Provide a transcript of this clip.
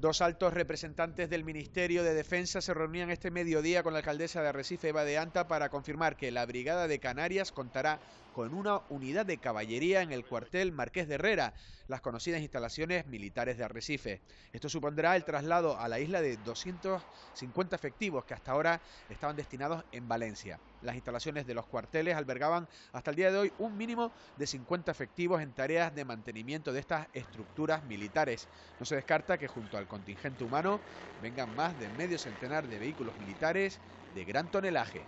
Dos altos representantes del Ministerio de Defensa se reunían este mediodía con la alcaldesa de Arrecife, Eva de Anta, para confirmar que la Brigada de Canarias contará con una unidad de caballería en el cuartel Marqués de Herrera, las conocidas instalaciones militares de Arrecife. Esto supondrá el traslado a la isla de 250 efectivos que hasta ahora estaban destinados en Valencia. Las instalaciones de los cuarteles albergaban hasta el día de hoy un mínimo de 50 efectivos en tareas de mantenimiento de estas estructuras militares. No se descarta que junto al contingente humano vengan más de medio centenar de vehículos militares de gran tonelaje.